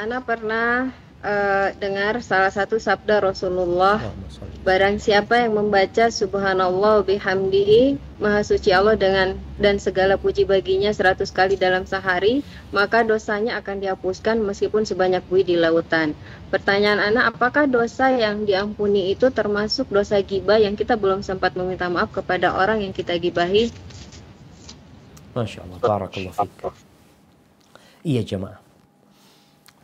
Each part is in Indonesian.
Ana pernah uh, dengar salah satu sabda Rasulullah, barang siapa yang membaca subhanallah bihamdihi, maha suci Allah dengan dan segala puji baginya 100 kali dalam sehari, maka dosanya akan dihapuskan meskipun sebanyak buih di lautan. Pertanyaan anak, apakah dosa yang diampuni itu termasuk dosa gibah yang kita belum sempat meminta maaf kepada orang yang kita gibahi? Masya Allah, fiqh. Iya jemaah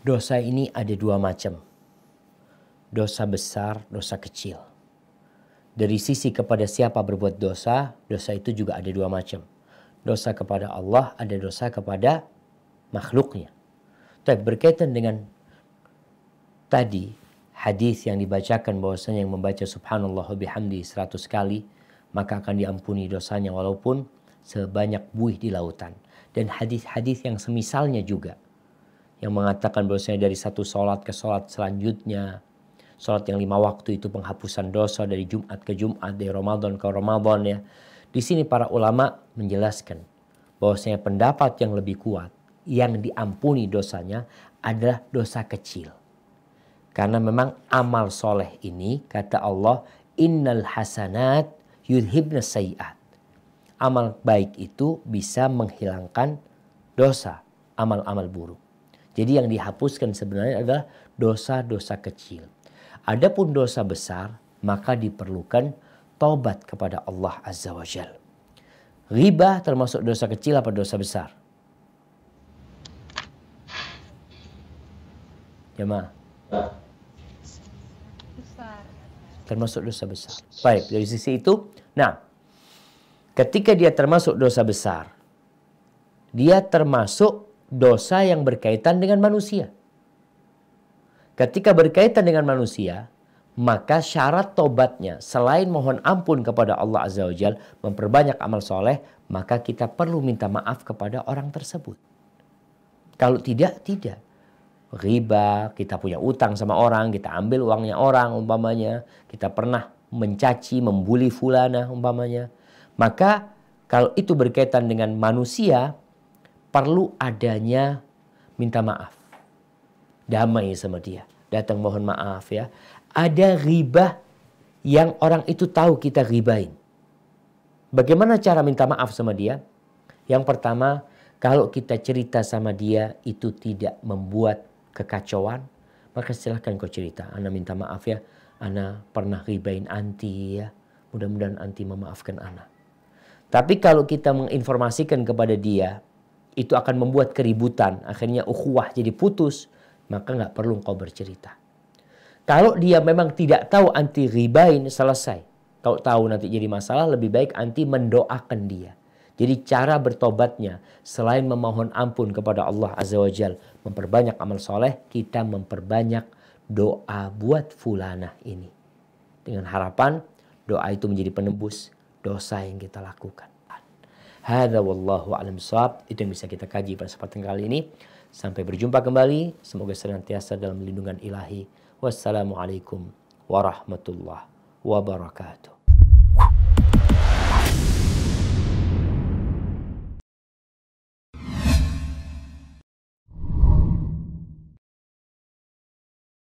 dosa ini ada dua macam. Dosa besar, dosa kecil. Dari sisi kepada siapa berbuat dosa, dosa itu juga ada dua macam. Dosa kepada Allah, ada dosa kepada makhluknya. Tapi berkaitan dengan tadi hadis yang dibacakan bahwasanya yang membaca subhanallah bihamdi seratus kali maka akan diampuni dosanya walaupun sebanyak buih di lautan dan hadis-hadis yang semisalnya juga yang mengatakan bahwasanya dari satu sholat ke sholat selanjutnya, sholat yang lima waktu itu penghapusan dosa dari Jumat ke Jumat, dari Ramadan ke Ramadan ya. Di sini para ulama menjelaskan bahwasanya pendapat yang lebih kuat yang diampuni dosanya adalah dosa kecil. Karena memang amal soleh ini kata Allah innal hasanat yudhibna sayiat. Amal baik itu bisa menghilangkan dosa, amal-amal buruk. Jadi yang dihapuskan sebenarnya adalah dosa-dosa kecil. Adapun dosa besar, maka diperlukan taubat kepada Allah Azza wa Jal. Riba termasuk dosa kecil apa dosa besar? Jemaah. Termasuk dosa besar. Baik, dari sisi itu. Nah, ketika dia termasuk dosa besar, dia termasuk dosa yang berkaitan dengan manusia. Ketika berkaitan dengan manusia, maka syarat tobatnya selain mohon ampun kepada Allah Azza wa Jal, memperbanyak amal soleh, maka kita perlu minta maaf kepada orang tersebut. Kalau tidak, tidak. Riba, kita punya utang sama orang, kita ambil uangnya orang umpamanya, kita pernah mencaci, membuli fulana umpamanya. Maka kalau itu berkaitan dengan manusia, perlu adanya minta maaf. Damai sama dia. Datang mohon maaf ya. Ada riba yang orang itu tahu kita ribain. Bagaimana cara minta maaf sama dia? Yang pertama, kalau kita cerita sama dia itu tidak membuat kekacauan, maka silahkan kau cerita. Ana minta maaf ya, Ana pernah ribain anti ya. Mudah-mudahan anti memaafkan Ana. Tapi kalau kita menginformasikan kepada dia itu akan membuat keributan. Akhirnya ukhuwah jadi putus, maka nggak perlu engkau bercerita. Kalau dia memang tidak tahu anti ribain selesai. Kalau tahu nanti jadi masalah, lebih baik anti mendoakan dia. Jadi cara bertobatnya selain memohon ampun kepada Allah Azza wa Jal, memperbanyak amal soleh, kita memperbanyak doa buat fulanah ini. Dengan harapan doa itu menjadi penembus dosa yang kita lakukan. Hada wallahu alam sahab. Itu yang bisa kita kaji pada kesempatan kali ini. Sampai berjumpa kembali. Semoga senantiasa dalam lindungan ilahi. Wassalamualaikum warahmatullahi wabarakatuh.